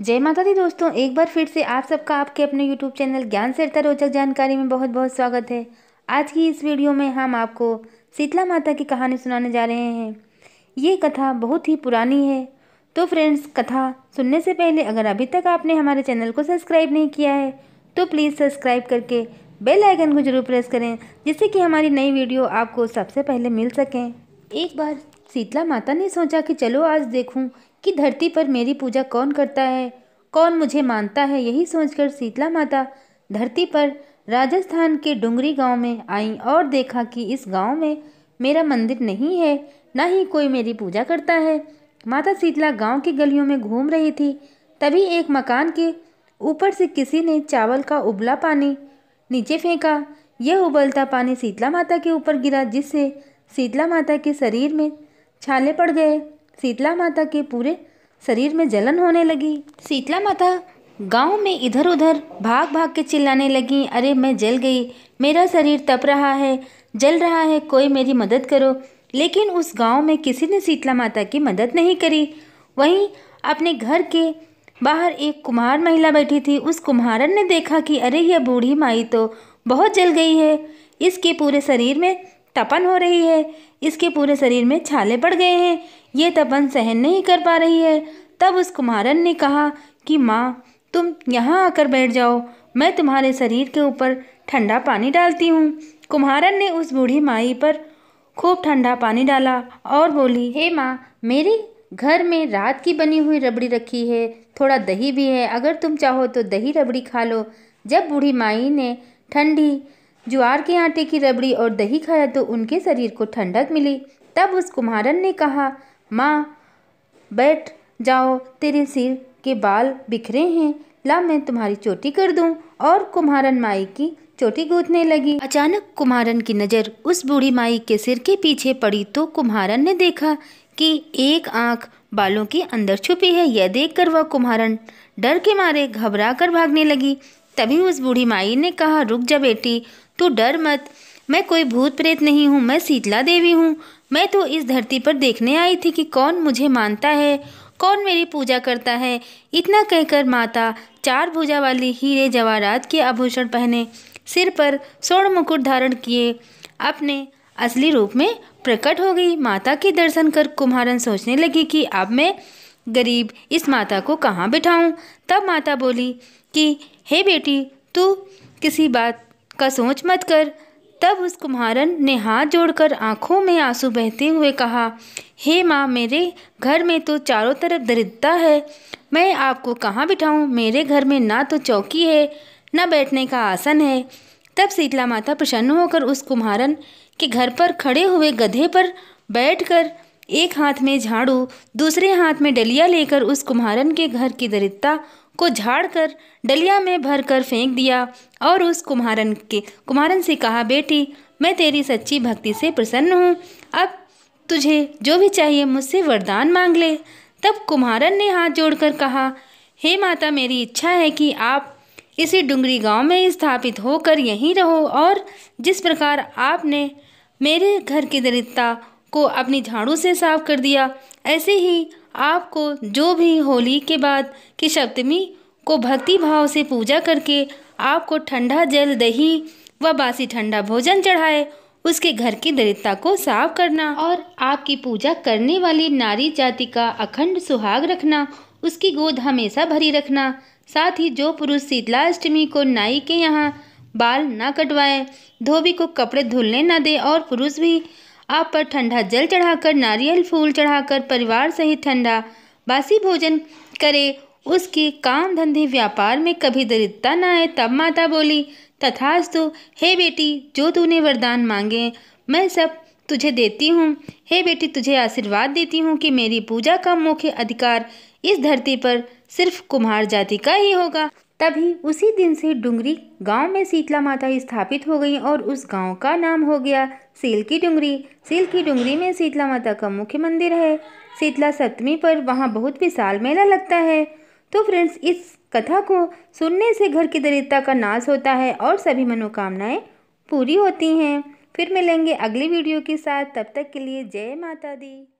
जय माता दी दोस्तों एक बार फिर से आप सबका आपके अपने YouTube चैनल ज्ञान सरिता रोचक जानकारी में बहुत बहुत स्वागत है आज की इस वीडियो में हम आपको शीतला माता की कहानी सुनाने जा रहे हैं ये कथा बहुत ही पुरानी है तो फ्रेंड्स कथा सुनने से पहले अगर अभी तक आपने हमारे चैनल को सब्सक्राइब नहीं किया है तो प्लीज़ सब्सक्राइब करके बेल आइकन को जरूर प्रेस करें जिससे कि हमारी नई वीडियो आपको सबसे पहले मिल सकें एक बार शीतला माता ने सोचा कि चलो आज देखूं कि धरती पर मेरी पूजा कौन करता है कौन मुझे मानता है यही सोचकर शीतला माता धरती पर राजस्थान के डुंगरी गांव में आई और देखा कि इस गांव में मेरा मंदिर नहीं है ना ही कोई मेरी पूजा करता है माता शीतला गांव की गलियों में घूम रही थी तभी एक मकान के ऊपर से किसी ने चावल का उबला पानी नीचे फेंका यह उबलता पानी शीतला माता के ऊपर गिरा जिससे शीतला माता के शरीर में छाले पड़ गए शीतला माता के पूरे शरीर में जलन होने लगी शीतला माता गांव में इधर उधर भाग भाग के चिल्लाने लगी अरे मैं जल गई मेरा शरीर तप रहा है जल रहा है कोई मेरी मदद करो लेकिन उस गांव में किसी ने शीतला माता की मदद नहीं करी वहीं अपने घर के बाहर एक कुम्हार महिला बैठी थी उस कुम्हारन ने देखा कि अरे यह बूढ़ी माई तो बहुत जल गई है इसके पूरे शरीर में तपन हो रही है इसके पूरे शरीर में छाले पड़ गए हैं ये तपन सहन नहीं कर पा रही है तब उस कुम्हारन ने कहा कि माँ तुम यहाँ आकर बैठ जाओ मैं तुम्हारे शरीर के ऊपर ठंडा पानी डालती हूँ कुम्हारन ने उस बूढ़ी माई पर खूब ठंडा पानी डाला और बोली हे माँ मेरी घर में रात की बनी हुई रबड़ी रखी है थोड़ा दही भी है अगर तुम चाहो तो दही रबड़ी खा लो जब बूढ़ी माई ने ठंडी ज्वार के आटे की रबड़ी और दही खाया तो उनके शरीर को ठंडक मिली तब उस कुम्हारन ने कहा माँ बैठ जाओ तेरे सिर के बाल बिखरे हैं ला मैं तुम्हारी चोटी कर दूं और कुम्हारन माई की चोटी गूंथने लगी अचानक कुम्हारन की नज़र उस बूढ़ी माई के सिर के पीछे पड़ी तो कुम्हारन ने देखा कि एक आंख बालों के अंदर छुपी है यह देखकर वह कुम्हारन डर के मारे घबरा कर भागने लगी तभी उस बूढ़ी माई ने कहा रुक जा बेटी तू डर मत मैं कोई भूत प्रेत नहीं हूँ मैं शीतला देवी हूँ मैं तो इस धरती पर देखने आई थी कि कौन मुझे मानता है कौन मेरी पूजा करता है इतना कहकर माता चार भुजा वाली हीरे जवाहरात के आभूषण पहने सिर पर स्वर्ण मुकुट धारण किए अपने असली रूप में प्रकट हो गई माता के दर्शन कर कुम्हारन सोचने लगी कि अब मैं गरीब इस माता को कहाँ बिठाऊं तब माता बोली कि हे बेटी तू किसी बात का सोच मत कर तब उस कुम्हारन ने हाथ जोड़कर आंखों में आंसू बहते हुए कहा हे माँ मेरे घर में तो चारों तरफ दरिद्रता है मैं आपको कहाँ बिठाऊँ मेरे घर में ना तो चौकी है ना बैठने का आसन है तब शीतला माता प्रसन्न होकर उस कुम्हारन के घर पर खड़े हुए गधे पर बैठकर एक हाथ में झाड़ू दूसरे हाथ में डलिया लेकर उस कुम्हारन के घर की दरिद्रता को झाड़कर डलिया में भरकर फेंक दिया और उस कुम्हारन के कुम्हारन से कहा बेटी मैं तेरी सच्ची भक्ति से प्रसन्न हूँ अब तुझे जो भी चाहिए मुझसे वरदान मांग ले तब कुम्हारन ने हाथ जोड़कर कहा हे माता मेरी इच्छा है कि आप इसी डुंगरी गांव में स्थापित होकर यहीं रहो और जिस प्रकार आपने मेरे घर की दरिद्रता को अपनी झाड़ू से साफ कर दिया ऐसे ही आपको जो भी होली के बाद की सप्तमी को भक्ति भाव से पूजा करके आपको ठंडा जल दही व बासी ठंडा भोजन चढ़ाए उसके घर की दरिद्रता को साफ करना और आपकी पूजा करने वाली नारी जाति का अखंड सुहाग रखना उसकी गोद हमेशा भरी रखना साथ ही जो पुरुष शीतलाष्टमी को नाई के यहाँ बाल ना कटवाए धोबी को कपड़े धुलने ना दे और पुरुष भी आप पर ठंडा जल चढ़ाकर नारियल फूल चढ़ाकर परिवार सहित ठंडा बासी भोजन करे उसके काम धंधे व्यापार में कभी दरिद्रता ना आए तब माता बोली तथास्तु हे बेटी जो तूने वरदान मांगे मैं सब तुझे देती हूँ हे बेटी तुझे आशीर्वाद देती हूँ कि मेरी पूजा का मुख्य अधिकार इस धरती पर सिर्फ कुम्हार जाति का ही होगा तभी उसी दिन से डुंगरी गांव में शीतला माता स्थापित हो गई और उस गांव का नाम हो गया सील की डुंगरी सील की डुंगरी में शीतला माता का मुख्य मंदिर है शीतला सप्तमी पर वहाँ बहुत विशाल मेला लगता है तो फ्रेंड्स इस कथा को सुनने से घर की दरिद्रता का नाश होता है और सभी मनोकामनाएँ पूरी होती हैं फिर मिलेंगे अगली वीडियो के साथ तब तक के लिए जय माता दी